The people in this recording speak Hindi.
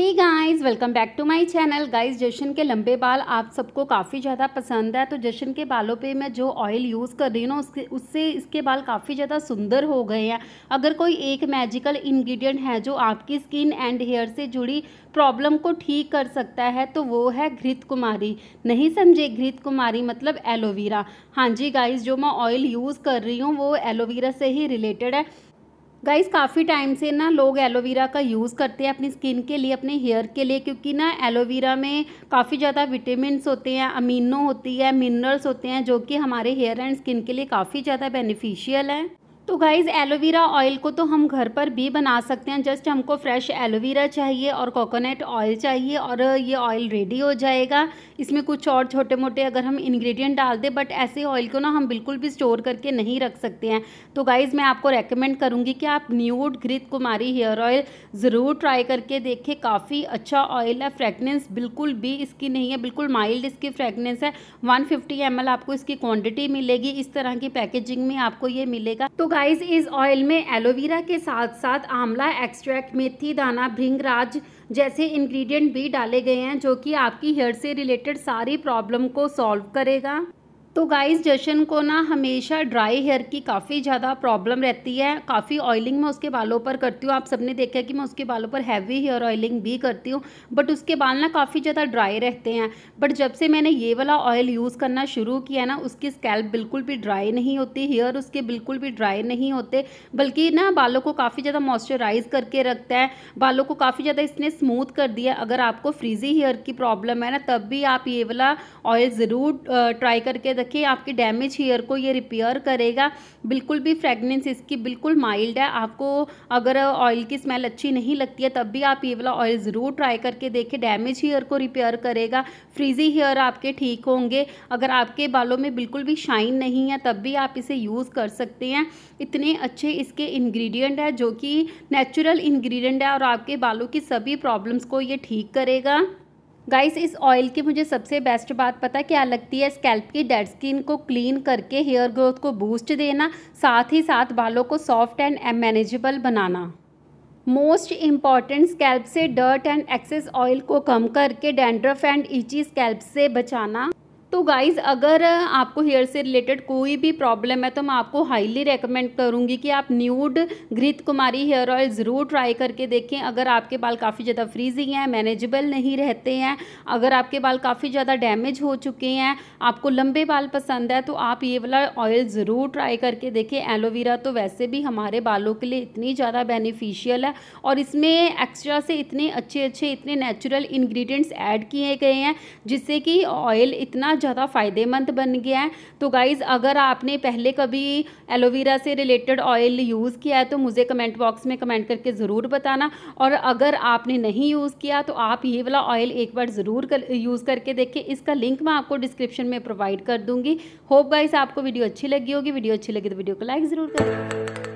he guys welcome back to my channel guys Jashan के लंबे बाल आप सबको काफ़ी ज़्यादा पसंद है तो जशन के बालों पे मैं जो ऑयल यूज़ कर रही हूँ ना उसके उससे इसके बाल काफ़ी ज़्यादा सुंदर हो गए हैं अगर कोई एक मैजिकल इंग्रेडिएंट है जो आपकी स्किन एंड हेयर से जुड़ी प्रॉब्लम को ठीक कर सकता है तो वो है घृत कुमारी नहीं समझे घृत कुमारी मतलब एलोवेरा हाँ जी गाइज जो मैं ऑयल यूज़ कर रही हूँ वो एलोवेरा से ही रिलेटेड है गाइस काफ़ी टाइम से ना लोग एलोवेरा का यूज़ करते हैं अपनी स्किन के लिए अपने हेयर के लिए क्योंकि ना एलोवेरा में काफ़ी ज़्यादा विटामिनस होते हैं अमीनो होती है मिनरल्स होते हैं जो कि हमारे हेयर एंड स्किन के लिए काफ़ी ज़्यादा बेनिफिशियल हैं तो गाइज़ एलोवेरा ऑयल को तो हम घर पर भी बना सकते हैं जस्ट हमको फ्रेश एलोवेरा चाहिए और कोकोनट ऑयल चाहिए और ये ऑयल रेडी हो जाएगा इसमें कुछ और छोटे मोटे अगर हम इंग्रेडिएंट डाल दें बट ऐसे ऑयल को ना हम बिल्कुल भी स्टोर करके नहीं रख सकते हैं तो गाइज़ मैं आपको रेकमेंड करूँगी कि आप न्यूड ग्रीत कुमारी हेयर ऑयल ज़रूर ट्राई करके देखें काफ़ी अच्छा ऑयल है फ्रेगनेंस बिल्कुल भी इसकी नहीं है बिल्कुल माइल्ड इसकी फ्रेगनेंस है वन फिफ्टी आपको इसकी क्वान्टिटी मिलेगी इस तरह की पैकेजिंग में आपको ये मिलेगा तो गाइज एक्सरसाइज इस ऑयल में एलोवेरा के साथ साथ आंवला एक्सट्रैक्ट मेथी दाना भृंगराज जैसे इंग्रेडिएंट भी डाले गए हैं जो कि आपकी हेयर से रिलेटेड सारी प्रॉब्लम को सॉल्व करेगा तो गाइस जशन को ना हमेशा ड्राई हेयर की काफ़ी ज़्यादा प्रॉब्लम रहती है काफ़ी ऑयलिंग मैं उसके बालों पर करती हूँ आप सबने देखा कि मैं उसके बालों पर हैवी हेयर ऑयलिंग भी करती हूँ बट उसके बाल ना काफ़ी ज़्यादा ड्राई रहते हैं बट जब से मैंने ये वाला ऑयल यूज़ करना शुरू किया ना उसकी स्कैल्प बिल्कुल भी ड्राई नहीं होती हेयर उसके बिल्कुल भी ड्राई नहीं होते बल्कि ना बालों को काफ़ी ज़्यादा मॉइस्चराइज करके रखता है बालों को काफ़ी ज़्यादा इसने स्मूथ कर दिया अगर आपको फ्रीजी हेयर की प्रॉब्लम है ना तब भी आप ये वाला ऑयल ज़रूर ट्राई करके रखिए आपके डैमेज हेयर को ये रिपेयर करेगा बिल्कुल भी फ्रेगनेंस इसकी बिल्कुल माइल्ड है आपको अगर ऑयल की स्मेल अच्छी नहीं लगती है तब भी आप ये वाला ऑयल ज़रूर ट्राई करके देखें डैमेज हेयर को रिपेयर करेगा फ्रीजी हेयर आपके ठीक होंगे अगर आपके बालों में बिल्कुल भी शाइन नहीं है तब भी आप इसे यूज़ कर सकते हैं इतने अच्छे इसके इन्ग्रीडियंट है जो कि नेचुरल इन्ग्रीडियंट है और आपके बालों की सभी प्रॉब्लम्स को ये ठीक करेगा गाइस इस ऑयल की मुझे सबसे बेस्ट बात पता क्या लगती है स्कैल्प की डेड स्किन को क्लीन करके हेयर ग्रोथ को बूस्ट देना साथ ही साथ बालों को सॉफ्ट एंड मैनेजेबल बनाना मोस्ट इम्पॉर्टेंट स्कैल्प से डर्ट एंड एक्सेस ऑयल को कम करके डेंड्रफ एंड ईची स्कैल्प से बचाना तो गाइज़ अगर आपको हेयर से रिलेटेड कोई भी प्रॉब्लम है तो मैं आपको हाईली रेकमेंड करूँगी कि आप न्यूड घृत कुमारी हेयर ऑयल ज़रूर ट्राई करके देखें अगर आपके बाल काफ़ी ज़्यादा फ्रीजिंग हैं मैनेजेबल नहीं रहते हैं अगर आपके बाल काफ़ी ज़्यादा डैमेज हो चुके हैं आपको लंबे बाल पसंद है तो आप ये वाला ऑयल ज़रूर ट्राई करके देखें एलोवेरा तो वैसे भी हमारे बालों के लिए इतनी ज़्यादा बेनिफिशियल है और इसमें एक्स्ट्रा से इतने अच्छे अच्छे इतने नेचुरल इन्ग्रीडियंट्स ऐड किए गए हैं जिससे कि ऑयल इतना ज़्यादा फ़ायदेमंद बन गया है तो गाइज़ अगर आपने पहले कभी एलोवेरा से रिलेटेड ऑयल यूज़ किया है तो मुझे कमेंट बॉक्स में कमेंट करके ज़रूर बताना और अगर आपने नहीं यूज़ किया तो आप ये वाला ऑयल एक बार ज़रूर कर, यूज़ करके देखें इसका लिंक मैं आपको डिस्क्रिप्शन में प्रोवाइड कर दूँगी होप गाइज़ आपको वीडियो अच्छी लगी होगी वीडियो अच्छी लगी तो वीडियो को लाइक ज़रूर करें